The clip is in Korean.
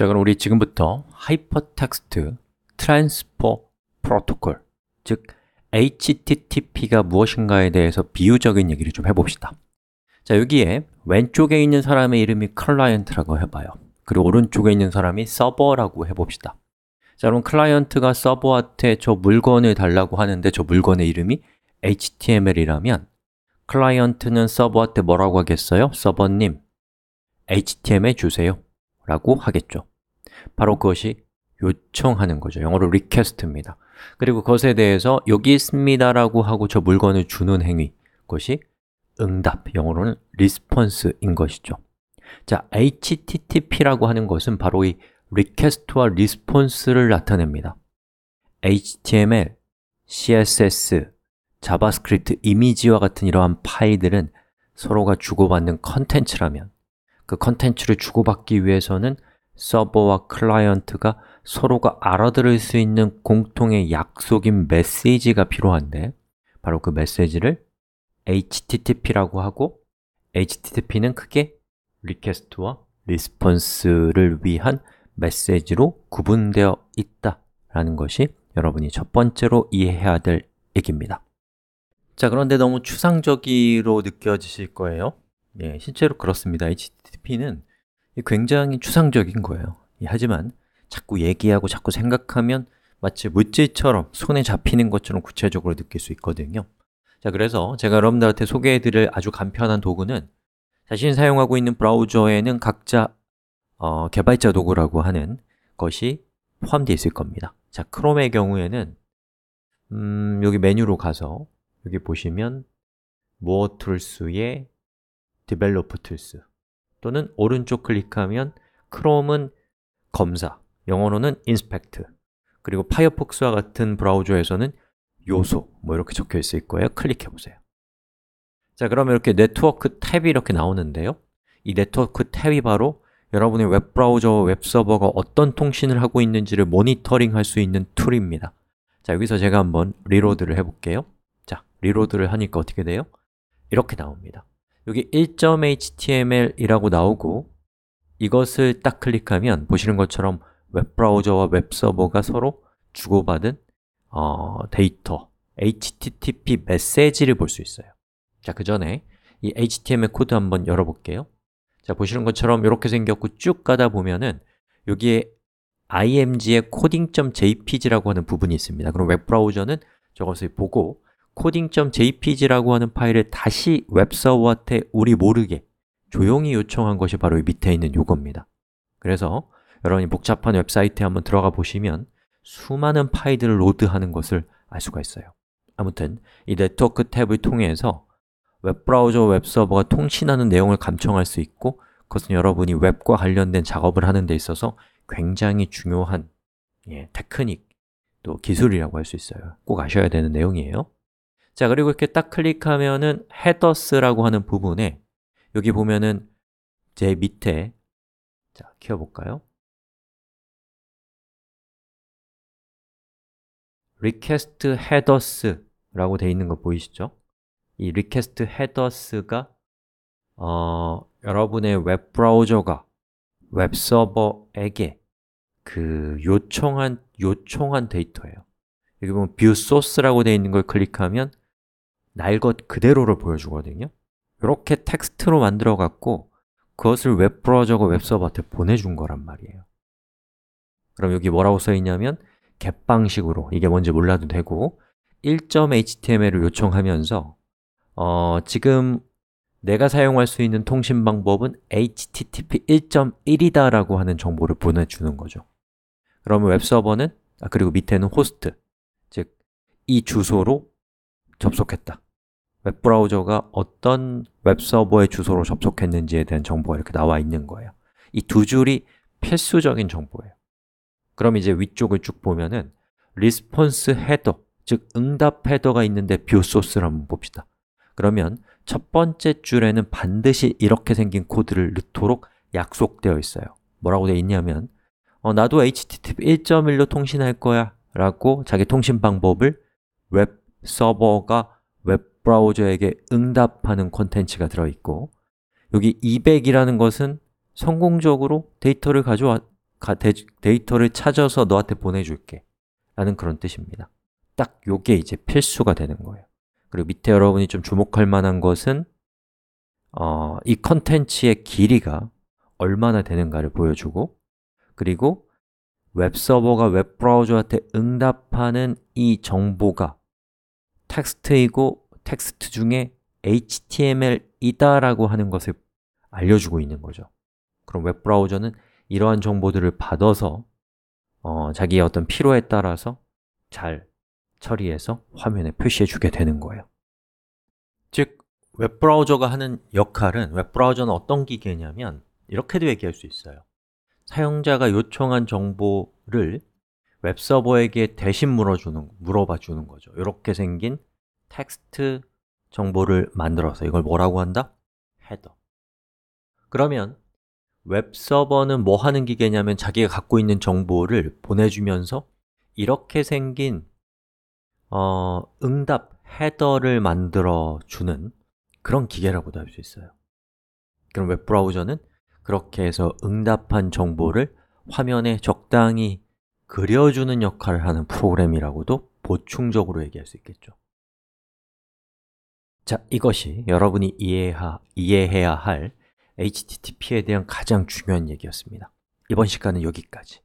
자, 그럼 우리 지금부터 하이퍼텍스트 트랜스포 프로토콜, 즉 HTTP가 무엇인가에 대해서 비유적인 얘기를 좀 해봅시다 자, 여기에 왼쪽에 있는 사람의 이름이 클라이언트라고 해봐요 그리고 오른쪽에 있는 사람이 서버라고 해봅시다 자, 그럼 클라이언트가 서버한테 저 물건을 달라고 하는데 저 물건의 이름이 HTML이라면 클라이언트는 서버한테 뭐라고 하겠어요? 서버님, HTML 주세요 라고 하겠죠 바로 그것이 요청하는 거죠. 영어로 request입니다. 그리고 그것에 대해서 여기 있습니다라고 하고 저 물건을 주는 행위, 그것이 응답, 영어로는 response인 것이죠. 자, http라고 하는 것은 바로 이 request와 response를 나타냅니다. html, css, 자바스크립트, 이미지와 같은 이러한 파일들은 서로가 주고받는 컨텐츠라면 그 컨텐츠를 주고받기 위해서는 서버와 클라이언트가 서로가 알아들을 수 있는 공통의 약속인 메시지가 필요한데 바로 그 메시지를 HTTP라고 하고 HTTP는 크게 리퀘스트와 리스폰스를 위한 메시지로 구분되어 있다라는 것이 여러분이 첫 번째로 이해해야 될 얘기입니다 자, 그런데 너무 추상적으로 느껴지실 거예요 예, 실제로 그렇습니다 HTTP는 굉장히 추상적인 거예요. 하지만 자꾸 얘기하고 자꾸 생각하면 마치 물질처럼 손에 잡히는 것처럼 구체적으로 느낄 수 있거든요. 자, 그래서 제가 여러분들한테 소개해드릴 아주 간편한 도구는 자신이 사용하고 있는 브라우저에는 각자 어, 개발자 도구라고 하는 것이 포함되어 있을 겁니다. 자, 크롬의 경우에는 음, 여기 메뉴로 가서 여기 보시면 모어 툴스의 디벨로퍼 툴스 또는 오른쪽 클릭하면 크롬은 검사, 영어로는 inspect 그리고 파이어폭스와 같은 브라우저에서는 요소 뭐 이렇게 적혀 있을 거예요 클릭해 보세요 자 그러면 이렇게 네트워크 탭이 이렇게 나오는데요 이 네트워크 탭이 바로 여러분의 웹브라우저와 웹서버가 어떤 통신을 하고 있는지를 모니터링 할 수 있는 툴입니다 자 여기서 제가 한번 리로드를 해볼게요 자 리로드를 하니까 어떻게 돼요? 이렇게 나옵니다 여기 1.html이라고 나오고 이것을 딱 클릭하면 보시는 것처럼 웹브라우저와 웹서버가 서로 주고받은 어, 데이터, HTTP 메시지를 볼 수 있어요 자, 그 전에 이 HTML 코드 한번 열어볼게요 자, 보시는 것처럼 이렇게 생겼고 쭉 가다 보면은 여기에 img의 coding.jpg라고 하는 부분이 있습니다 그럼 웹브라우저는 저것을 보고 coding.jpg라고 하는 파일을 다시 웹서버한테 우리 모르게 조용히 요청한 것이 바로 이 밑에 있는 요겁니다 그래서 여러분이 복잡한 웹사이트에 한번 들어가 보시면 수많은 파일들을 로드하는 것을 알 수가 있어요 아무튼 이 네트워크 탭을 통해서 웹브라우저 웹서버가 통신하는 내용을 감청할 수 있고 그것은 여러분이 웹과 관련된 작업을 하는 데 있어서 굉장히 중요한 예, 테크닉, 또 기술이라고 할 수 있어요 꼭 아셔야 되는 내용이에요 자, 그리고 이렇게 딱 클릭하면은 헤더스라고 하는 부분에 여기 보면은 제 밑에 자, 키워볼까요? request headers라고 되어 있는 거 보이시죠? 이 request headers가 어, 여러분의 웹 브라우저가 웹 서버에게 그 요청한 요청한 데이터예요. 여기 보면 뷰 소스라고 되어 있는 걸 클릭하면 날것 그대로를 보여주거든요. 이렇게 텍스트로 만들어 갖고 그것을 웹 브라우저가 웹 서버한테 보내준 거란 말이에요. 그럼 여기 뭐라고 써 있냐면 get 방식으로 이게 뭔지 몰라도 되고 1.html을 요청하면서 어, 지금 내가 사용할 수 있는 통신 방법은 http 1.1이다라고 하는 정보를 보내주는 거죠. 그러면 웹 서버는 아, 그리고 밑에는 호스트 즉 이 주소로 접속했다. 웹브라우저가 어떤 웹서버의 주소로 접속했는지에 대한 정보가 이렇게 나와 있는 거예요 이 두 줄이 필수적인 정보예요 그럼 이제 위쪽을 쭉 보면은 response header, 즉 응답 헤더가 있는데 뷰 소스를 한번 봅시다 그러면 첫 번째 줄에는 반드시 이렇게 생긴 코드를 넣도록 약속되어 있어요 뭐라고 되어 있냐면 어, 나도 HTTP 1.1로 통신할 거야 라고 자기 통신 방법을 웹 서버가 웹브라우저에게 응답하는 콘텐츠가 들어있고 여기 200이라는 것은 성공적으로 데이터를 가져와 데이터를 찾아서 너한테 보내줄게 라는 그런 뜻입니다 딱이게 이제 필수가 되는 거예요 그리고 밑에 여러분이 좀 주목할 만한 것은 어, 이 컨텐츠의 길이가 얼마나 되는가를 보여주고 그리고 웹서버가 웹브라우저한테 응답하는 이 정보가 텍스트이고 텍스트 중에 HTML이다라고 하는 것을 알려주고 있는 거죠. 그럼 웹브라우저는 이러한 정보들을 받아서 어, 자기의 어떤 필요에 따라서 잘 처리해서 화면에 표시해 주게 되는 거예요. 즉, 웹브라우저가 하는 역할은 웹브라우저는 어떤 기계냐면 이렇게도 얘기할 수 있어요. 사용자가 요청한 정보를 웹서버에게 대신 물어주는, 물어봐 주는 거죠 이렇게 생긴 텍스트 정보를 만들어서 이걸 뭐라고 한다? 헤더 그러면 웹서버는 뭐 하는 기계냐면 자기가 갖고 있는 정보를 보내주면서 이렇게 생긴 어, 응답 헤더를 만들어 주는 그런 기계라고도 할 수 있어요 그럼 웹브라우저는 그렇게 해서 응답한 정보를 화면에 적당히 그려주는 역할을 하는 프로그램이라고도 보충적으로 얘기할 수 있겠죠 자, 이것이 여러분이 이해하, 이해해야 할 HTTP에 대한 가장 중요한 얘기였습니다 이번 시간은 여기까지